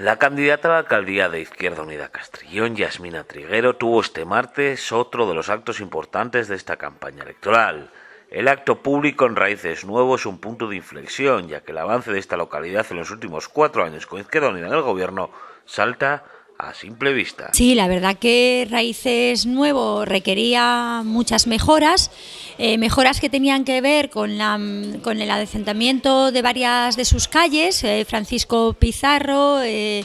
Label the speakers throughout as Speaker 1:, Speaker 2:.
Speaker 1: La candidata a la alcaldía de Izquierda Unida Castrillón, Yasmina Triguero, tuvo este martes otro de los actos importantes de esta campaña electoral. El acto público en Raíces nuevos es un punto de inflexión, ya que el avance de esta localidad en los últimos cuatro años con Izquierda Unida en el gobierno salta a simple vista.
Speaker 2: Sí, la verdad que Raíces Nuevo requería muchas mejoras, eh, mejoras que tenían que ver con, la, con el adecentamiento de varias de sus calles, eh, Francisco Pizarro, eh,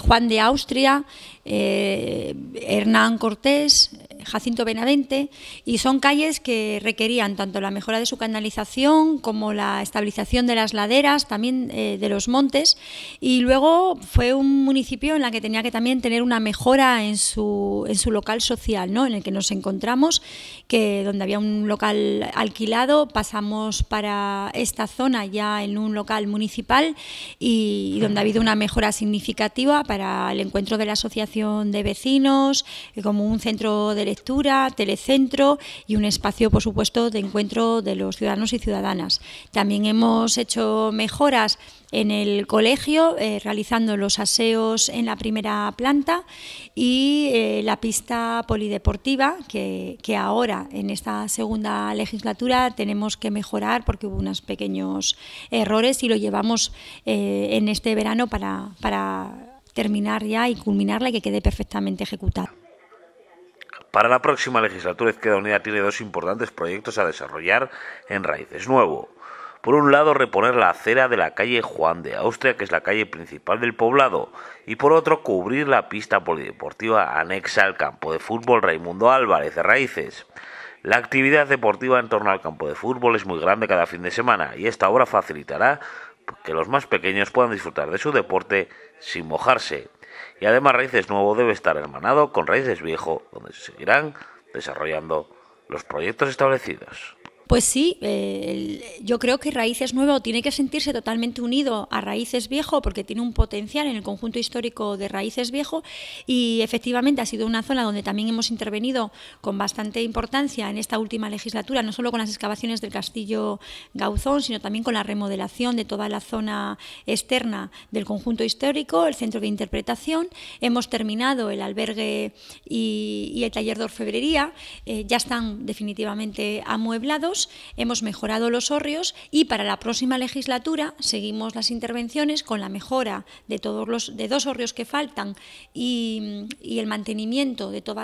Speaker 2: Juan de Austria, Hernán Cortés, Jacinto Benavente y son calles que requerían tanto la mejora de su canalización como la estabilización de las laderas, también eh, de los montes y luego fue un municipio en la que tenía que también tener una mejora en su, local social, ¿no? en el que nos encontramos, que donde había un local alquilado pasamos para esta zona ya en un local municipal y, y donde ha habido una mejora significativa para el encuentro de la asociación de vecinos, eh, como un centro de lectura, telecentro y un espacio, por supuesto, de encuentro de los ciudadanos y ciudadanas. También hemos hecho mejoras en el colegio, eh, realizando los aseos en la primera planta y eh, la pista polideportiva, que, ahora en esta segunda legislatura tenemos que mejorar porque hubo unos pequeños errores y lo llevamos eh, en este verano para, para terminar ya y culminarla y que quede perfectamente ejecutada.
Speaker 1: Para la próxima legislatura, Izquierda Unida tiene dos importantes proyectos a desarrollar en Raíces Nuevo. Por un lado, reponer la acera de la calle Juan de Austria, que es la calle principal del poblado, y por otro, cubrir la pista polideportiva anexa al campo de fútbol Raimundo Álvarez de Raíces. La actividad deportiva en torno al campo de fútbol es muy grande cada fin de semana y esta obra facilitará que los más pequeños puedan disfrutar de su deporte sin mojarse. Y además Raíces Nuevo debe estar hermanado con Raíces Viejo, donde se seguirán desarrollando los proyectos establecidos. Pues
Speaker 2: sí, eh, yo creo que Raíces Nuevo tiene que sentirse totalmente unido a Raíces Viejo porque tiene un potencial en el conjunto histórico de Raíces Viejo y efectivamente ha sido una zona donde también hemos intervenido con bastante importancia en esta última legislatura, no solo con las excavaciones del castillo Gauzón, sino también con la remodelación de toda la zona externa del conjunto histórico, el centro de interpretación. Hemos terminado el albergue y, el taller de orfebrería, eh, ya están definitivamente amueblados hemos mejorado los hórreos y para la próxima legislatura seguimos las intervenciones con la mejora de todos los de dos horrios que faltan y, el mantenimiento de todos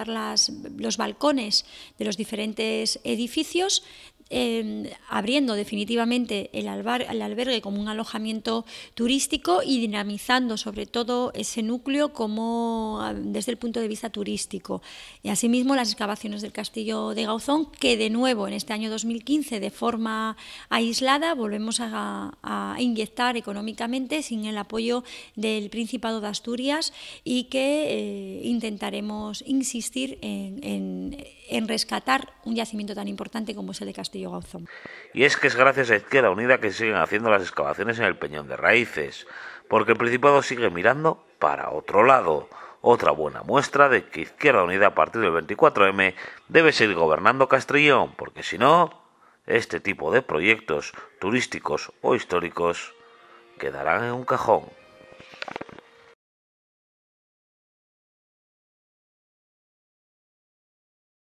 Speaker 2: los balcones de los diferentes edificios eh, abriendo definitivamente el, albergue como un alojamiento turístico y dinamizando sobre todo ese núcleo como desde el punto de vista turístico. Y asimismo las excavaciones del castillo de Gauzón, que de nuevo en este año 2000 15 de forma aislada, volvemos a, inyectar económicamente sin el apoyo del Principado de Asturias y que eh, intentaremos insistir en, en, en, rescatar un yacimiento tan importante como es el de Castillo Gauzón.
Speaker 1: Y es que es gracias a Izquierda Unida que siguen haciendo las excavaciones en el Peñón de Raíces, porque el Principado sigue mirando para otro lado otra buena muestra de que Izquierda Unida a partir del 24M debe seguir gobernando Castrillón, porque si no, este tipo de proyectos turísticos o históricos quedarán en un cajón